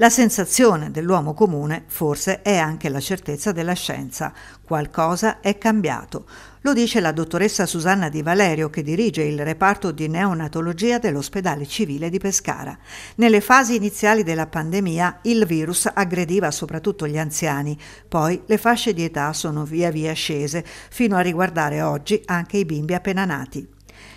La sensazione dell'uomo comune forse è anche la certezza della scienza. Qualcosa è cambiato. Lo dice la dottoressa Susanna Di Valerio che dirige il reparto di neonatologia dell'ospedale civile di Pescara. Nelle fasi iniziali della pandemia il virus aggrediva soprattutto gli anziani, poi le fasce di età sono via via scese fino a riguardare oggi anche i bimbi appena nati.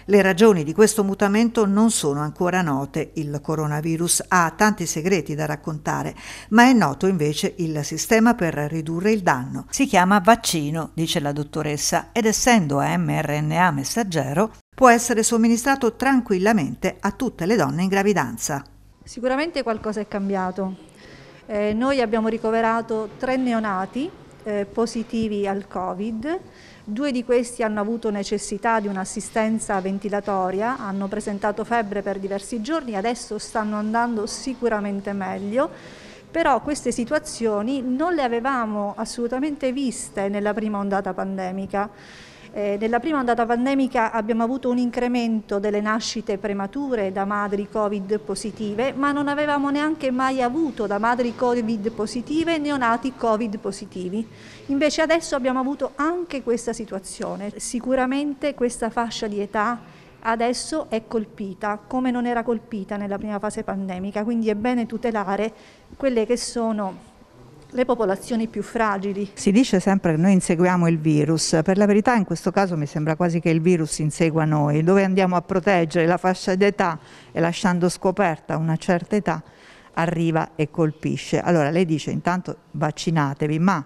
Le ragioni di questo mutamento non sono ancora note, il coronavirus ha tanti segreti da raccontare, ma è noto invece il sistema per ridurre il danno. Si chiama vaccino, dice la dottoressa, ed essendo mRNA messaggero, può essere somministrato tranquillamente a tutte le donne in gravidanza. Sicuramente qualcosa è cambiato. Eh, noi abbiamo ricoverato tre neonati eh, positivi al Covid, due di questi hanno avuto necessità di un'assistenza ventilatoria, hanno presentato febbre per diversi giorni, adesso stanno andando sicuramente meglio, però queste situazioni non le avevamo assolutamente viste nella prima ondata pandemica. Eh, nella prima ondata pandemica abbiamo avuto un incremento delle nascite premature da madri Covid positive, ma non avevamo neanche mai avuto da madri Covid positive neonati Covid positivi. Invece adesso abbiamo avuto anche questa situazione. Sicuramente questa fascia di età adesso è colpita come non era colpita nella prima fase pandemica, quindi è bene tutelare quelle che sono le popolazioni più fragili. Si dice sempre che noi inseguiamo il virus, per la verità in questo caso mi sembra quasi che il virus insegua noi, dove andiamo a proteggere la fascia d'età e lasciando scoperta una certa età arriva e colpisce. Allora lei dice intanto vaccinatevi, ma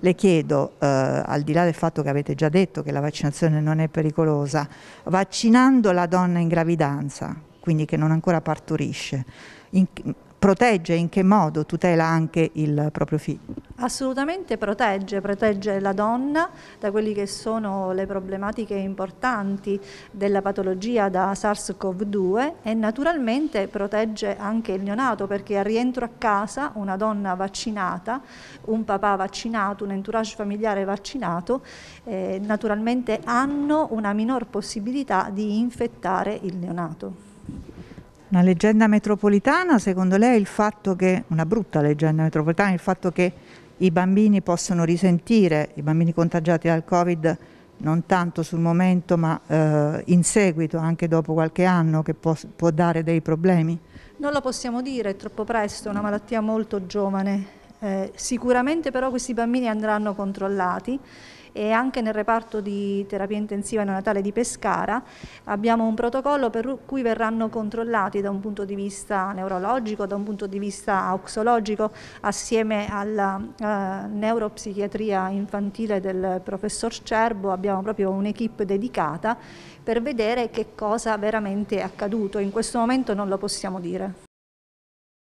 le chiedo, eh, al di là del fatto che avete già detto che la vaccinazione non è pericolosa, vaccinando la donna in gravidanza, quindi che non ancora partorisce, in, protegge, in che modo tutela anche il proprio figlio? Assolutamente protegge, protegge la donna da quelle che sono le problematiche importanti della patologia da SARS-CoV-2 e naturalmente protegge anche il neonato perché al rientro a casa una donna vaccinata, un papà vaccinato, un entourage familiare vaccinato, eh, naturalmente hanno una minor possibilità di infettare il neonato. Una leggenda metropolitana, secondo lei, il fatto che, una brutta leggenda metropolitana, il fatto che i bambini possono risentire, i bambini contagiati dal Covid, non tanto sul momento ma eh, in seguito, anche dopo qualche anno, che può, può, dare dei problemi? Non lo possiamo dire, è troppo presto, è una malattia molto giovane. Eh, sicuramente però questi bambini andranno controllati e anche nel reparto di terapia intensiva neonatale di Pescara abbiamo un protocollo per cui verranno controllati da un punto di vista neurologico, da un punto di vista auxologico assieme alla eh, neuropsichiatria infantile del professor Cerbo abbiamo proprio un'equipe dedicata per vedere che cosa veramente è accaduto. In questo momento non lo possiamo dire.